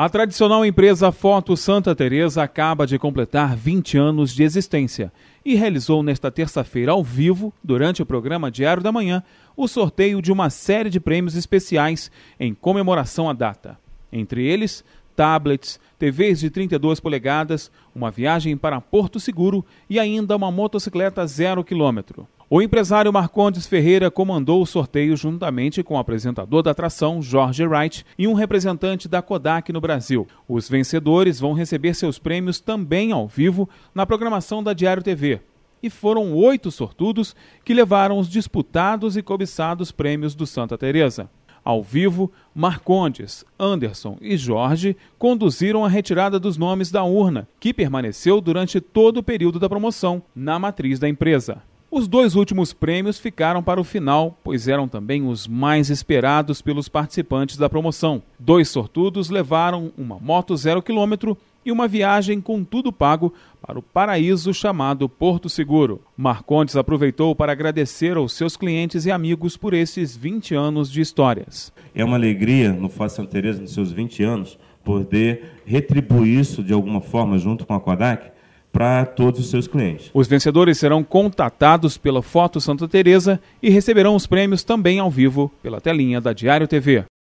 A tradicional empresa Foto Santa Teresa acaba de completar 20 anos de existência e realizou nesta terça-feira ao vivo, durante o programa Diário da Manhã, o sorteio de uma série de prêmios especiais em comemoração à data. Entre eles, tablets, TVs de 32 polegadas, uma viagem para Porto Seguro e ainda uma motocicleta zero quilômetro. O empresário Marcondes Ferreira comandou o sorteio juntamente com o apresentador da atração, Jorge Wright, e um representante da Kodak no Brasil. Os vencedores vão receber seus prêmios também ao vivo na programação da Diário TV. E foram oito sortudos que levaram os disputados e cobiçados prêmios do Santa Teresa. Ao vivo, Marcondes, Anderson e Jorge conduziram a retirada dos nomes da urna, que permaneceu durante todo o período da promoção na matriz da empresa. Os dois últimos prêmios ficaram para o final, pois eram também os mais esperados pelos participantes da promoção. Dois sortudos levaram uma moto zero quilômetro e uma viagem com tudo pago para o paraíso chamado Porto Seguro. Marcondes aproveitou para agradecer aos seus clientes e amigos por esses 20 anos de histórias. É uma alegria no Fórum Santa Teresa nos seus 20 anos poder retribuir isso de alguma forma junto com a Kodak para todos os seus clientes. Os vencedores serão contatados pela Foto Santa Teresa e receberão os prêmios também ao vivo pela telinha da Diário TV.